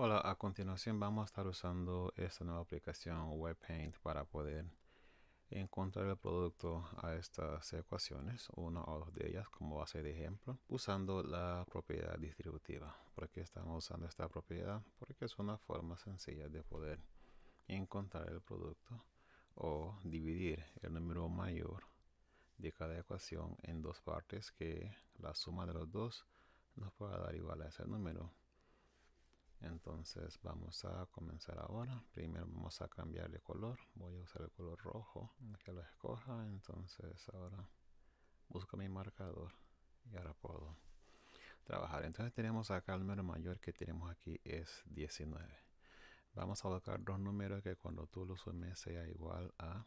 Hola, a continuación vamos a estar usando esta nueva aplicación WebPaint para poder encontrar el producto a estas ecuaciones, una o dos de ellas como base de ejemplo, usando la propiedad distributiva. ¿Por qué estamos usando esta propiedad? Porque es una forma sencilla de poder encontrar el producto o dividir el número mayor de cada ecuación en dos partes que la suma de los dos nos pueda dar igual a ese número entonces vamos a comenzar ahora primero vamos a cambiar de color voy a usar el color rojo que lo escoja entonces ahora busco mi marcador y ahora puedo trabajar entonces tenemos acá el número mayor que tenemos aquí es 19 vamos a buscar dos números que cuando tú los sumes sea igual a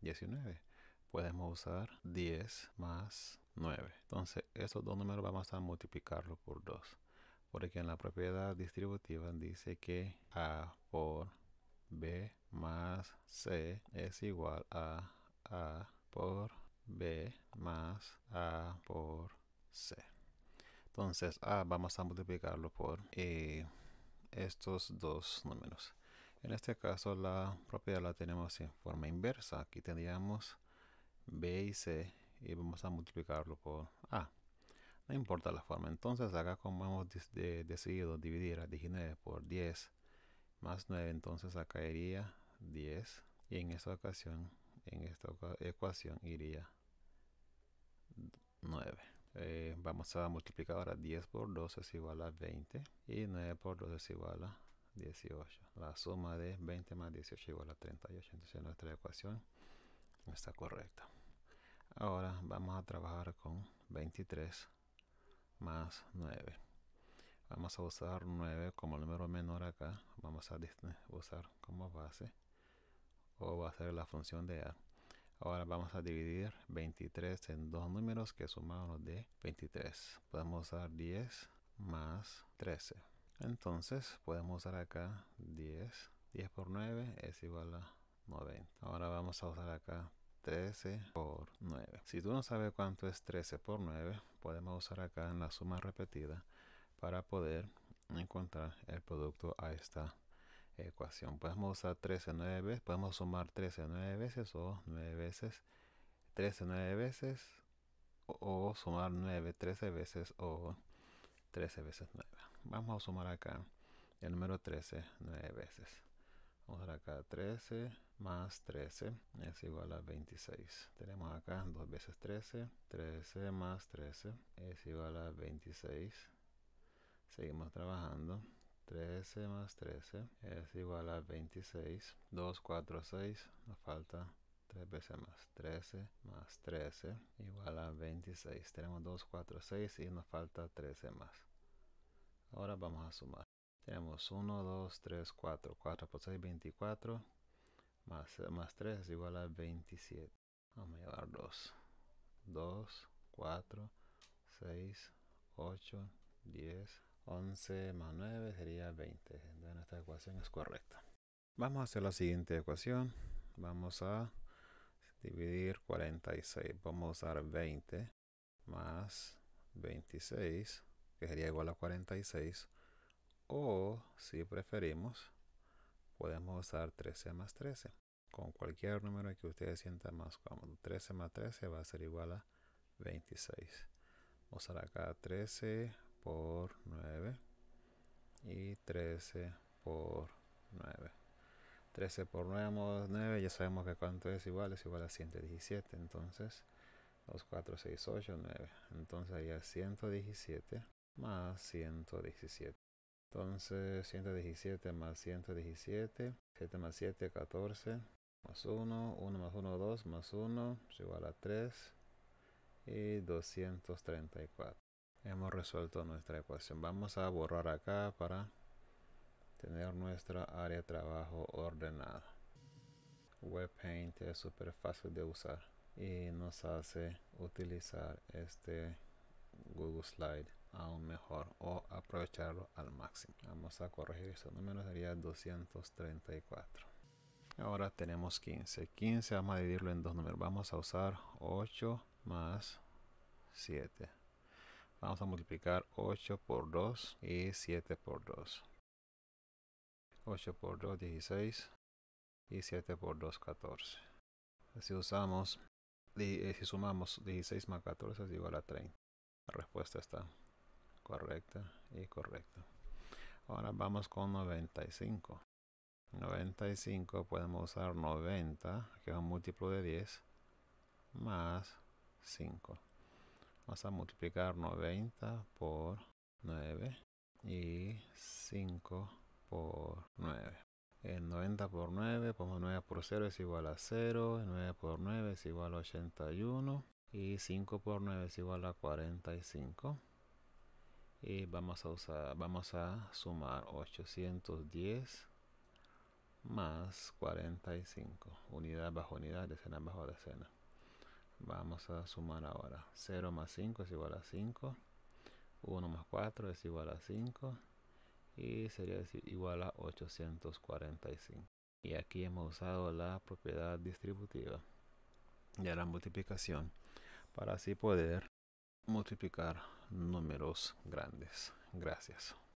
19 podemos usar 10 más 9 entonces esos dos números vamos a multiplicarlo por 2 que en la propiedad distributiva dice que A por B más C es igual a A por B más A por C. Entonces A vamos a multiplicarlo por eh, estos dos números. En este caso la propiedad la tenemos en forma inversa. Aquí tendríamos B y C y vamos a multiplicarlo por A. No importa la forma. Entonces acá como hemos decidido dividir a 19 por 10 más 9, entonces acá iría 10. Y en esta ocasión, en esta ecuación iría 9. Eh, vamos a multiplicar ahora 10 por 2 es igual a 20 y 9 por 2 es igual a 18 la suma de 20 más 18 es igual a 38 entonces nuestra ecuación está correcta ahora vamos a trabajar con 23 más 9 vamos a usar 9 como número menor acá vamos a usar como base o va a ser la función de a ahora vamos a dividir 23 en dos números que sumamos de 23 podemos usar 10 más 13 entonces podemos usar acá 10 10 por 9 es igual a 90 ahora vamos a usar acá 13 por 9. Si tú no sabes cuánto es 13 por 9, podemos usar acá en la suma repetida para poder encontrar el producto a esta ecuación. Podemos usar 13 9 veces, podemos sumar 13 9 veces o 9 veces, 13 9 veces o, sumar 9 13 veces o 13 veces 9. Vamos a sumar acá el número 13 9 veces. Vamos a acá 13 más 13 es igual a 26. Tenemos acá 2 veces 13. 13 más 13 es igual a 26. Seguimos trabajando. 13 más 13 es igual a 26. 2, 4, 6. Nos falta 3 veces más. 13 más 13 igual a 26. Tenemos 2, 4, 6 y nos falta 13 más. Ahora vamos a sumar. Tenemos 1, 2, 3, 4. 4 por 6, 24. Más, 3 es igual a 27. Vamos a llevar 2. 2, 4, 6, 8, 10, 11 más 9 sería 20. Entonces nuestra ecuación es correcta. Vamos a hacer la siguiente ecuación. Vamos a dividir 46. Vamos a usar 20 más 26, que sería igual a 46 o si preferimos podemos usar 13 más 13 con cualquier número que ustedes sientan más cómodo 13 más 13 va a ser igual a 26 vamos a usar acá 13 por 9 y 13 por 9 13 por 9 9 ya sabemos que cuánto es igual es igual a 117 entonces 2 4 6 8 9 entonces ya 117 más 117 entonces 117 más 117, 7 más 7, 14, más 1, 1 más 1, 2, más 1, es igual a 3 y 234. Hemos resuelto nuestra ecuación. Vamos a borrar acá para tener nuestra área de trabajo ordenada. WebPaint es súper fácil de usar y nos hace utilizar este Google Slide aún mejor o aprovecharlo al máximo. Vamos a corregir este número, sería 234. Ahora tenemos 15. 15 vamos a dividirlo en dos números. Vamos a usar 8 más 7. Vamos a multiplicar 8 por 2 y 7 por 2. 8 por 2, 16 y 7 por 2, 14. Si usamos, eh, si sumamos 16 más 14 es igual a 30. La respuesta está Correcto y correcto. Ahora vamos con 95. 95 podemos usar 90, que es un múltiplo de 10, más 5. Vamos a multiplicar 90 por 9 y 5 por 9. En 90 por 9, pongo 9 por 0 es igual a 0, 9 por 9 es igual a 81 y 5 por 9 es igual a 45 y eh, vamos a vamos a sumar 810 más 45 unidad bajo unidad decena bajo decena vamos a sumar ahora 0 más 5 es igual a 5 1 más 4 es igual a 5 y sería igual a 845 y aquí hemos usado la propiedad distributiva de la multiplicación para así poder multiplicar números grandes. Gracias.